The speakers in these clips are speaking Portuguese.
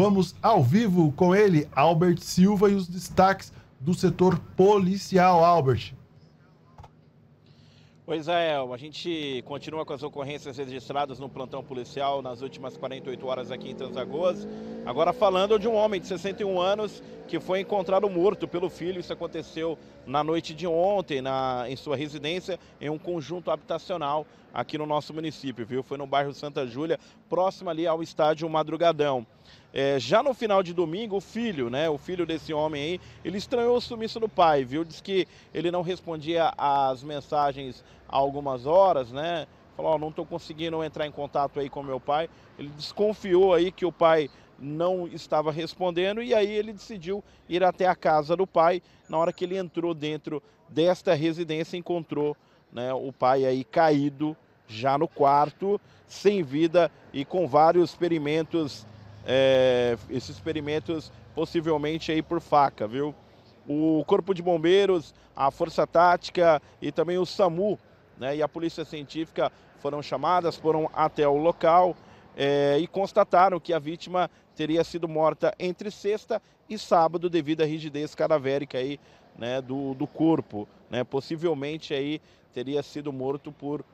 Vamos ao vivo com ele, Albert Silva, e os destaques do setor policial, Albert. Oi, Israel. É, a gente continua com as ocorrências registradas no plantão policial nas últimas 48 horas aqui em Transagoas. Agora falando de um homem de 61 anos que foi encontrado morto pelo filho. Isso aconteceu na noite de ontem, na, em sua residência, em um conjunto habitacional aqui no nosso município, viu? Foi no bairro Santa Júlia, próximo ali ao estádio Madrugadão. É, já no final de domingo, o filho, né, o filho desse homem aí, ele estranhou o sumiço do pai, viu? Diz que ele não respondia às mensagens há algumas horas, né? Falou, oh, não estou conseguindo entrar em contato aí com meu pai. Ele desconfiou aí que o pai não estava respondendo e aí ele decidiu ir até a casa do pai. Na hora que ele entrou dentro desta residência, encontrou né, o pai aí caído já no quarto, sem vida e com vários experimentos, é, esses experimentos possivelmente aí por faca, viu? O Corpo de Bombeiros, a Força Tática e também o SAMU né, e a Polícia Científica foram chamadas, foram até o local é, e constataram que a vítima teria sido morta entre sexta e sábado devido à rigidez cadavérica aí, né, do, do corpo. Né? Possivelmente aí teria sido morto por,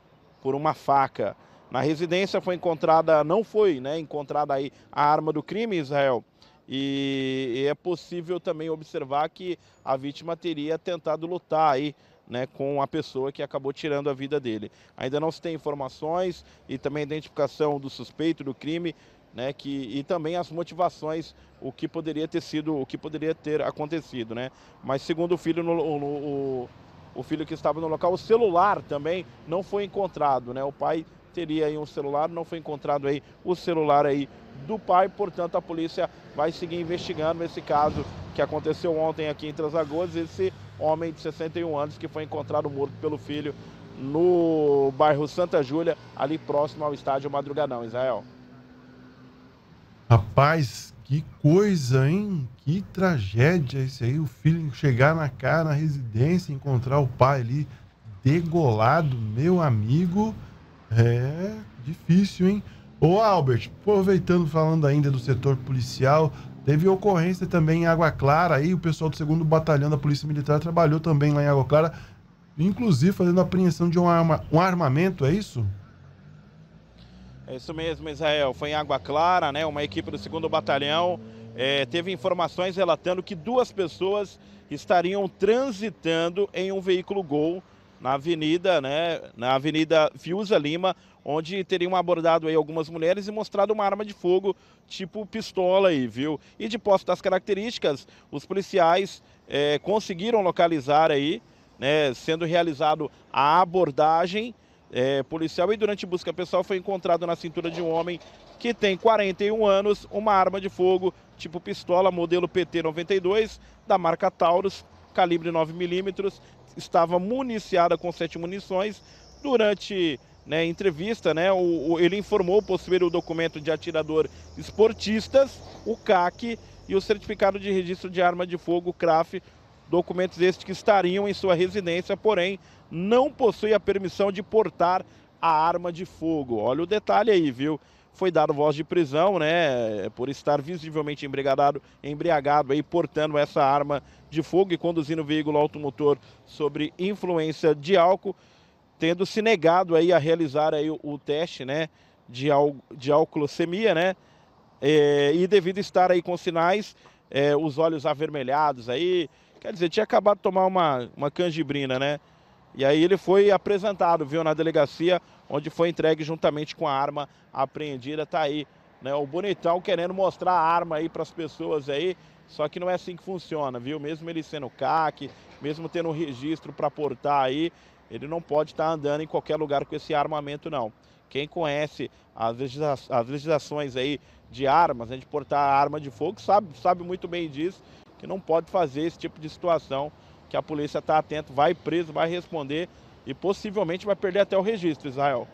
por uma faca. Na residência foi encontrada, não foi né, encontrada aí a arma do crime, Israel. E, e é possível também observar que a vítima teria tentado lutar aí né, com a pessoa que acabou tirando a vida dele. Ainda não se tem informações e também identificação do suspeito do crime, né, que, e também as motivações, o que poderia ter sido, o que poderia ter acontecido, né? Mas segundo o filho, no, no, o, o filho que estava no local, o celular também não foi encontrado, né? O pai teria aí um celular, não foi encontrado aí o celular aí do pai, portanto a polícia vai seguir investigando esse caso que aconteceu ontem aqui em Transagoas, esse homem de 61 anos que foi encontrado morto pelo filho no bairro Santa Júlia, ali próximo ao estádio Madrugadão, Israel. Rapaz, que coisa, hein? Que tragédia isso aí, o filho chegar na cara, na residência, encontrar o pai ali degolado, meu amigo. É difícil, hein? Ô Albert, aproveitando falando ainda do setor policial, Teve ocorrência também em Água Clara, aí o pessoal do 2 Batalhão da Polícia Militar trabalhou também lá em Água Clara, inclusive fazendo apreensão de um, arma, um armamento, é isso? É isso mesmo, Israel. Foi em Água Clara, né? Uma equipe do 2 Batalhão é, teve informações relatando que duas pessoas estariam transitando em um veículo Gol na avenida, né, na avenida Fiuza Lima, onde teriam abordado aí algumas mulheres e mostrado uma arma de fogo tipo pistola aí, viu? E de posse das características, os policiais é, conseguiram localizar aí, né, sendo realizado a abordagem é, policial e durante busca pessoal foi encontrado na cintura de um homem que tem 41 anos, uma arma de fogo tipo pistola modelo PT-92 da marca Taurus, calibre 9mm estava municiada com sete munições. Durante né, entrevista, né, o, o, ele informou possuir o documento de atirador esportistas, o CAC e o certificado de registro de arma de fogo, CRAF, documentos estes que estariam em sua residência, porém não possui a permissão de portar a arma de fogo. Olha o detalhe aí, viu? foi dado voz de prisão, né, é, por estar visivelmente embriagado, embriagado aí, portando essa arma de fogo e conduzindo o veículo automotor sobre influência de álcool, tendo se negado aí a realizar aí o, o teste, né, de, al, de alcoolemia, né, é, e devido estar aí com sinais, é, os olhos avermelhados aí, quer dizer, tinha acabado de tomar uma, uma canjibrina, né, e aí ele foi apresentado, viu, na delegacia, onde foi entregue juntamente com a arma apreendida. Tá aí, né? O bonitão querendo mostrar a arma aí para as pessoas aí. Só que não é assim que funciona, viu? Mesmo ele sendo CAC, mesmo tendo um registro para portar aí, ele não pode estar tá andando em qualquer lugar com esse armamento, não. Quem conhece as, legisla as legislações aí de armas, né, de portar arma de fogo, sabe, sabe muito bem disso, que não pode fazer esse tipo de situação que a polícia está atento, vai preso, vai responder e possivelmente vai perder até o registro, Israel.